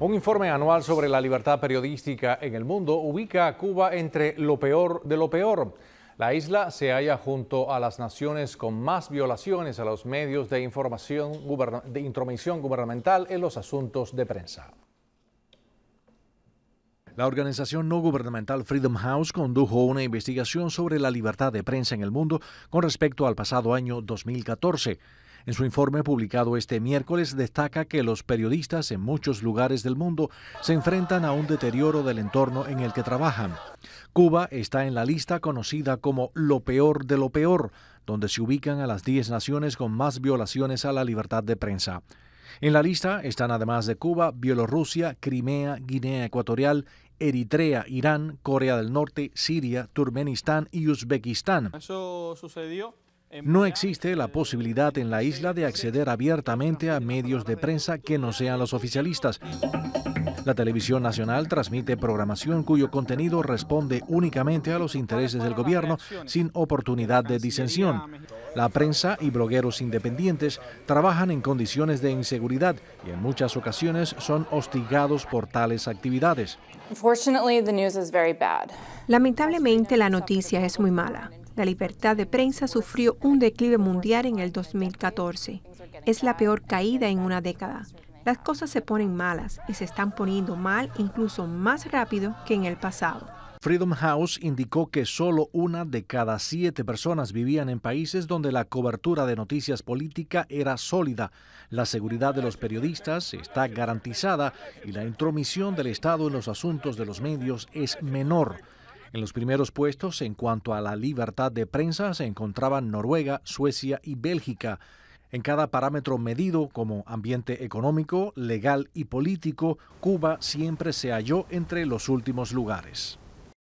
Un informe anual sobre la libertad periodística en el mundo ubica a Cuba entre lo peor de lo peor. La isla se halla junto a las naciones con más violaciones a los medios de información de intromisión gubernamental en los asuntos de prensa. La organización no gubernamental Freedom House condujo una investigación sobre la libertad de prensa en el mundo con respecto al pasado año 2014. En su informe publicado este miércoles destaca que los periodistas en muchos lugares del mundo se enfrentan a un deterioro del entorno en el que trabajan. Cuba está en la lista conocida como lo peor de lo peor, donde se ubican a las 10 naciones con más violaciones a la libertad de prensa. En la lista están además de Cuba, Bielorrusia, Crimea, Guinea Ecuatorial, Eritrea, Irán, Corea del Norte, Siria, Turkmenistán y Uzbekistán. Eso sucedió no existe la posibilidad en la isla de acceder abiertamente a medios de prensa que no sean los oficialistas. La televisión nacional transmite programación cuyo contenido responde únicamente a los intereses del gobierno sin oportunidad de disensión. La prensa y blogueros independientes trabajan en condiciones de inseguridad y en muchas ocasiones son hostigados por tales actividades. Lamentablemente la noticia es muy mala. La libertad de prensa sufrió un declive mundial en el 2014. Es la peor caída en una década. Las cosas se ponen malas y se están poniendo mal incluso más rápido que en el pasado. Freedom House indicó que solo una de cada siete personas vivían en países donde la cobertura de noticias política era sólida, la seguridad de los periodistas está garantizada y la intromisión del Estado en los asuntos de los medios es menor. En los primeros puestos en cuanto a la libertad de prensa se encontraban Noruega, Suecia y Bélgica. En cada parámetro medido, como ambiente económico, legal y político, Cuba siempre se halló entre los últimos lugares.